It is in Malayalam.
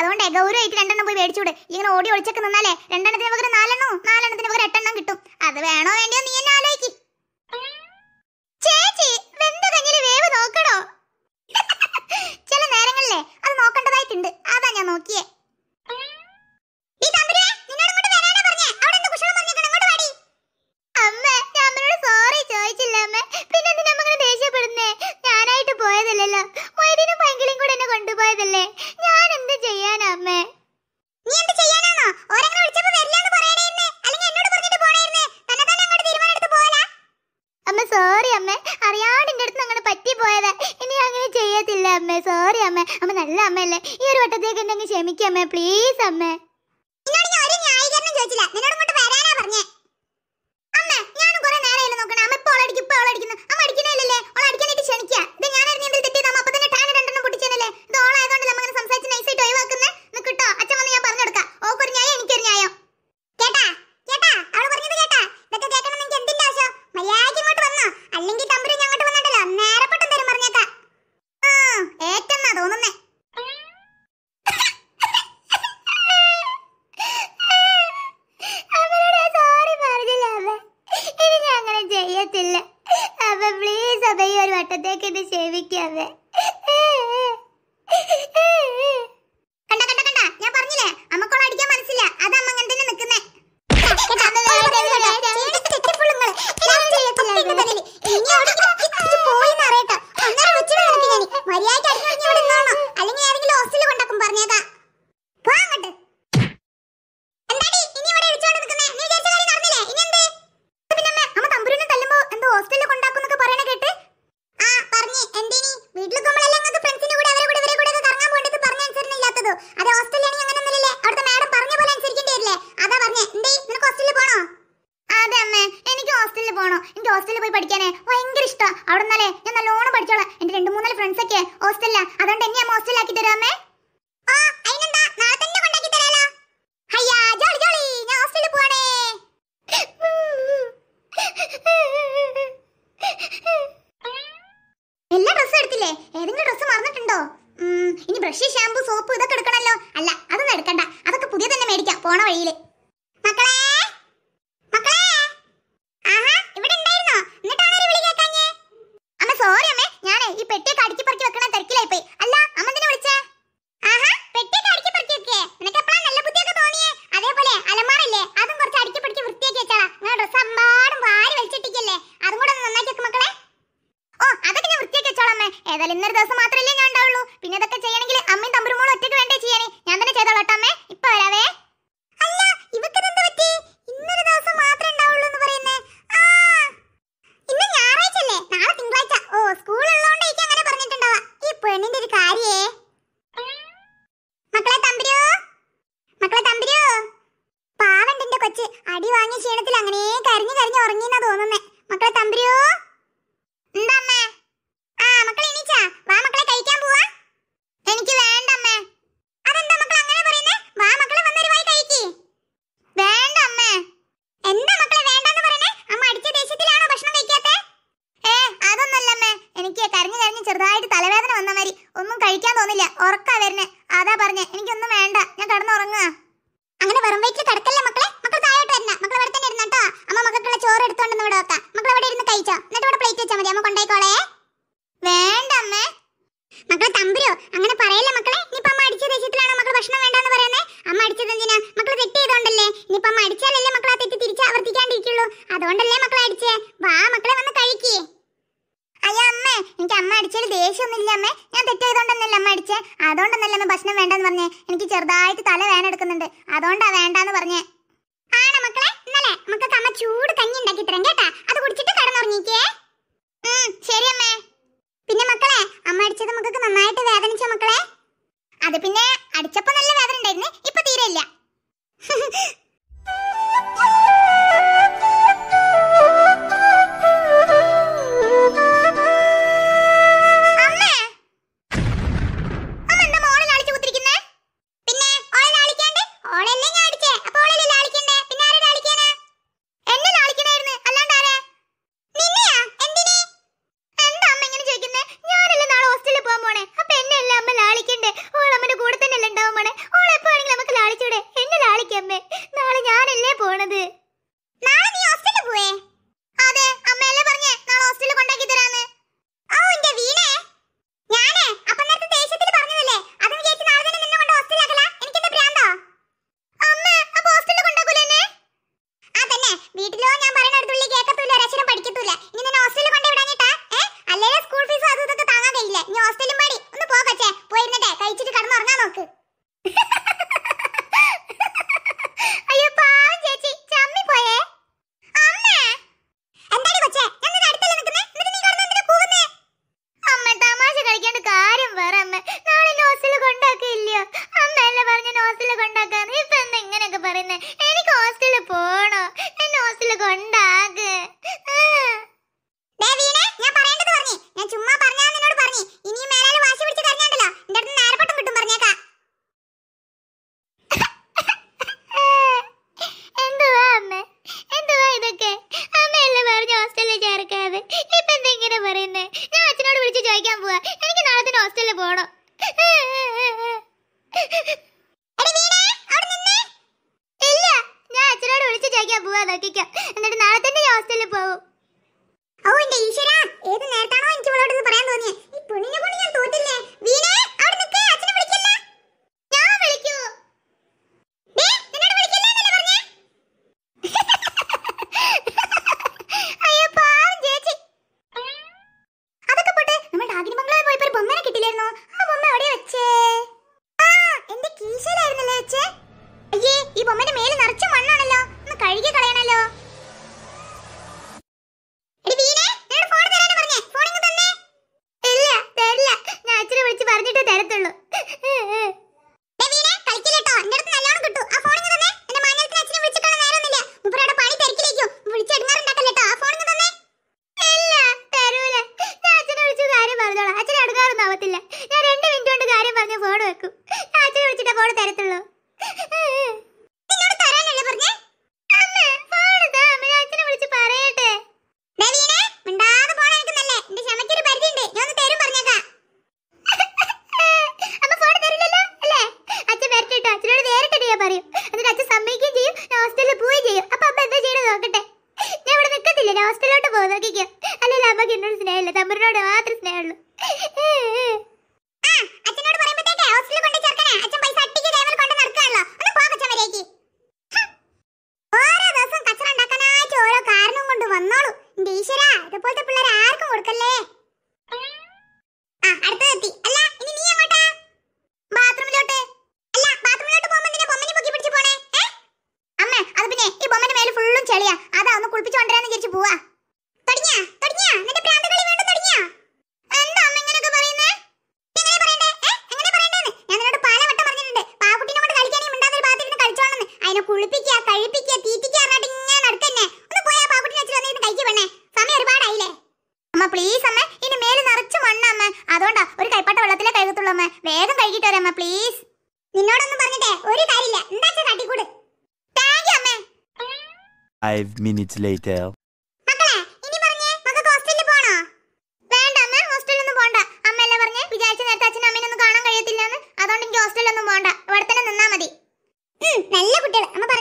അതുകൊണ്ട് ഗൗരവായിട്ട് രണ്ടെണ്ണം പോയി മേടിച്ചൂടെ ഇങ്ങനെ ഓടി ഒളിച്ചൊക്കെ നിന്നാലേ രണ്ടെണ്ണത്തിന് പകരം നാലെണ്ണോ നാലെണ്ണത്തിന് പകരം എട്ടെണ്ണം കിട്ടും അത് വേണോ വേണ്ടിയോ നീ എന്നെ ആലോചിക്കും ചേച്ചി വെന്ത വേവ് നോക്കണോ ചില നേരങ്ങളിലേ അത് നോക്കേണ്ടതായിട്ടുണ്ട് അതാ ഞാൻ നോക്കിയേ അമ്മ അറിയാണ്ട് എൻ്റെ അടുത്ത് അങ്ങനെ പറ്റിപ്പോയത് ഇനി അങ്ങനെ ചെയ്യത്തില്ല അമ്മ സോറി അമ്മ അമ്മ നല്ല അമ്മയല്ലേ ഈ ഒരു വട്ടത്തേക്ക് എന്നെ ക്ഷമിക്കമ്മേ പ്ലീസ് അമ്മേ പോയി പഠിക്കാനേ ഏതായാലും ഇന്നൊരു ദിവസം മാത്രമല്ലേ ഞാൻ ഉണ്ടാവുള്ളൂ പിന്നെ ഇതൊക്കെ ചെയ്യണമെങ്കിൽ അമ്മയും തമ്പുരുമോളും ഒറ്റയ്ക്ക് വേണ്ടേ ചെയ്യാനേ ഞാൻ തന്നെ ചെയ്തോളാം അമ്മേ ഇപ്പൊ വരാവേ അടി വാങ്ങിയ ക്ഷീണത്തിൽ അങ്ങനെ കരിഞ്ഞു കരിഞ്ഞു ഉറങ്ങിയെന്നാ തോന്നുന്നേ മക്കളെ തമ്പരിയോ അതുകൊണ്ടല്ലേ മക്കളെ അടിച്ചേ വാ മക്കളെ വന്ന് കഴിക്കേ അയ്യോ അമ്മ എനിക്ക് അമ്മ അടിച്ചാൽ ദേഷ്യമൊന്നുമില്ല അമ്മേ ഞാൻ തെറ്റായതുകൊണ്ടൊന്നല്ല അമ്മ അടിച്ചേ അതുകൊണ്ടൊന്നല്ല അമ്മ ഭക്ഷണം വേണ്ടെന്ന് പറഞ്ഞേ എനിക്ക് ചെറുതായിട്ട് തല വേനെടുക്കുന്നുണ്ട് അതുകൊണ്ടാ വേണ്ടെന്ന് പറഞ്ഞേ ആണോ മക്കളെ ഇന്നലെ മക്കൾക്ക് അമ്മ ചൂട് കഞ്ഞി ഉണ്ടാക്കി തരാം കേട്ടാ അത് കുടിച്ചിട്ട് കടന്നുറങ്ങിക്കേ വീട്ടിലോ ഹോസ്റ്റലിലോട്ട് പോകും നോക്കിക്കോ അല്ലെങ്കിൽ അമ്മക്ക് എന്നോട് സ്നേഹമില്ല തമ്പുരനോട് മാത്രം സ്നേഹമുള്ളൂ അച്ഛനോട് കൊണ്ട് അച്ഛൻ പൈസ അട്ടിക്ക് കൊണ്ട് ഒന്ന് അച്ഛൻ ദിവസം കാരണം കൊണ്ട് വന്നോളൂ ആർക്കും കൊടുക്കല്ലേ ആ അല്ല ഇനി നീ ബാത്റൂമിലോട്ട് അല്ല ബാത്റൂമിലോട്ട് പോണേ അത് പിന്നെ ഈ മേലെ ചെളിയാ കുളിപ്പിച്ചു വിചാരിച്ചു പോവാ തുടങ്ങിയാ തുടങ്ങിയാ നിന്റെ പ്രാന്ത വേണ്ട വീണ്ടും തുടങ്ങിയാ എന്താ അമ്മ ഇങ്ങനെയൊക്കെ പറയുന്നേ എങ്ങനെ പറയണ്ടേ എങ്ങനെ പറയണ്ടേന്ന് ഞാൻ നിന്നോട് പല വട്ടം പറഞ്ഞിട്ടുണ്ട് പാവക്കുട്ടിനെ കൊണ്ട് കളിക്കാനും മിണ്ടാത്തൊരു ഭാഗത്തിരുന്ന് കളിച്ചോളന്ന് അതിനെ കുളിപ്പിക്കുക കഴിപ്പിക്കുക തീറ്റിക്കുക പറഞ്ഞിട്ട് ഇങ്ങനെ നടക്കന്നെ ഒന്ന് പോയാ പാവക്കുട്ടിനെ വെച്ചിട്ട് വന്നിരുന്ന് കഴിക്കുക വേണേ സമയം ഒരുപാടായില്ലേ അമ്മ പ്ലീസ് അമ്മ ഇനി മേല് നിറച്ച് മണ്ണ അമ്മ അതുകൊണ്ടാ ഒരു കൈപ്പാട്ട വെള്ളത്തിലേ കഴുകത്തുള്ളൂ അമ്മ വേഗം കഴുകിട്ട് വരാം അമ്മ പ്ലീസ് നിന്നോടൊന്നും പറഞ്ഞിട്ടേ ഒരു കാര്യമില്ല എന്താ കാട്ടിക്കൂട് ഫൈവ് minutes later. അതുകൊണ്ട് എനിക്ക് ഹോസ്റ്റലിലൊന്നും പോകണ്ട ഇവിടെ തന്നെ നിന്നാ മതി നല്ല കുട്ടികൾ അമ്മ